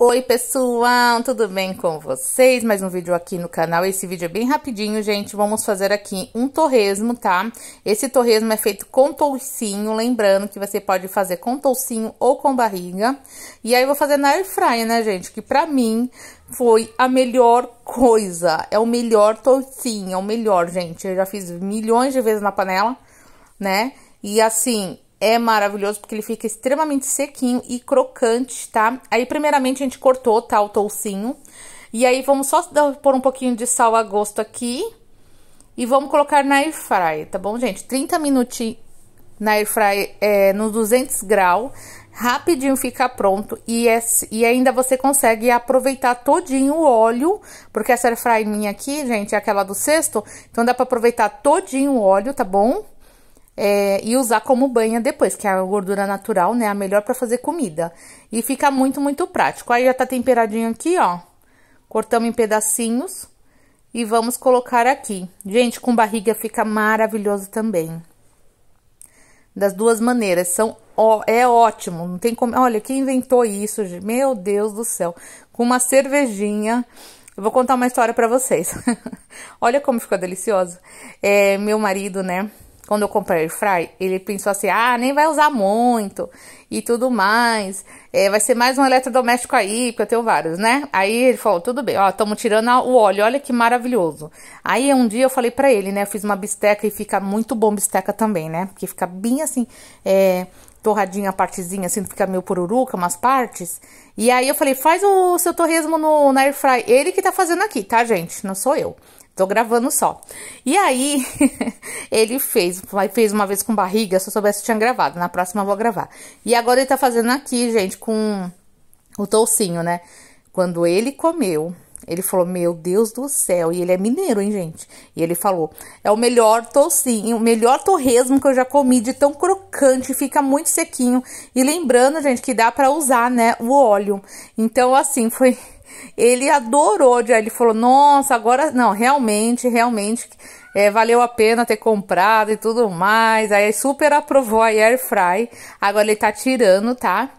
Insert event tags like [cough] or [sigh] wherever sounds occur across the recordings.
Oi pessoal, tudo bem com vocês? Mais um vídeo aqui no canal, esse vídeo é bem rapidinho, gente, vamos fazer aqui um torresmo, tá? Esse torresmo é feito com toucinho, lembrando que você pode fazer com toucinho ou com barriga. E aí eu vou fazer na airfryer, né, gente, que pra mim foi a melhor coisa, é o melhor toucinho, é o melhor, gente. Eu já fiz milhões de vezes na panela, né? E assim, é maravilhoso porque ele fica extremamente sequinho e crocante, tá? Aí, primeiramente, a gente cortou, tá, o toucinho. E aí, vamos só dar, pôr um pouquinho de sal a gosto aqui. E vamos colocar na air fry, tá bom, gente? 30 minutinhos na air fry é, no 200 graus. Rapidinho fica pronto. E, é, e ainda você consegue aproveitar todinho o óleo. Porque essa air fry minha aqui, gente, é aquela do cesto. Então, dá pra aproveitar todinho o óleo, Tá bom? é, e usar como banha depois, que é a gordura natural, né? A melhor para fazer comida. E fica muito, muito prático. Aí já tá temperadinho aqui, ó. Cortamos em pedacinhos e vamos colocar aqui. Gente, com barriga fica maravilhoso também. Das duas maneiras, são ó, é ótimo, não tem como. Olha, quem inventou isso, gente? Meu Deus do céu. Com uma cervejinha, eu vou contar uma história para vocês. [laughs] Olha como ficou delicioso. É, meu marido, né? quando eu comprei o Fry, ele pensou assim: ah, nem vai usar muito e tudo mais. É, vai ser mais um eletrodoméstico aí, porque eu tenho vários, né? Aí ele falou: tudo bem, ó, estamos tirando o óleo, olha que maravilhoso. Aí um dia eu falei para ele, né? Eu fiz uma bisteca e fica muito bom bisteca também, né? Porque fica bem assim, é, torradinha a partezinha, assim, fica meio pururuca, umas partes. E aí eu falei: faz o seu torresmo no, na air fry. Ele que tá fazendo aqui, tá, gente? Não sou eu. Tô gravando só. E aí, [laughs] ele fez, fez uma vez com barriga, se eu soubesse tinha gravado. Na próxima eu vou gravar. E agora ele tá fazendo aqui, gente, com o toucinho, né? Quando ele comeu, ele falou: Meu Deus do céu. E ele é mineiro, hein, gente? E ele falou: É o melhor toucinho, o melhor torresmo que eu já comi, de tão crocante, fica muito sequinho. E lembrando, gente, que dá para usar, né, o óleo. Então, assim, foi ele adorou. Ele falou: Nossa, agora não, realmente, realmente é, valeu a pena ter comprado e tudo mais. Aí super aprovou a Air Fry. Agora ele tá tirando, tá?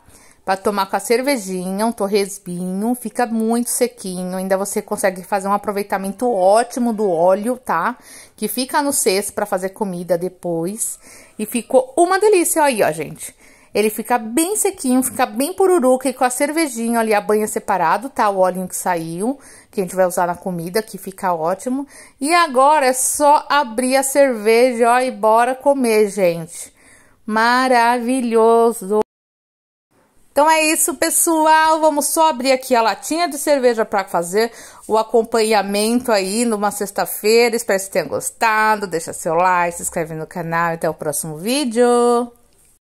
Pra tomar com a cervejinha, um torresminho. Fica muito sequinho. Ainda você consegue fazer um aproveitamento ótimo do óleo, tá? Que fica no cesto para fazer comida depois. E ficou uma delícia aí, ó, gente. Ele fica bem sequinho, fica bem pururuca e com a cervejinha ali, a banha separado, tá? O óleo que saiu, que a gente vai usar na comida, que fica ótimo. E agora é só abrir a cerveja, ó, e bora comer, gente. Maravilhoso! Então é isso, pessoal. Vamos só abrir aqui a latinha de cerveja para fazer o acompanhamento aí numa sexta-feira. Espero que vocês tenham gostado. Deixa seu like, se inscreve no canal. Até o próximo vídeo.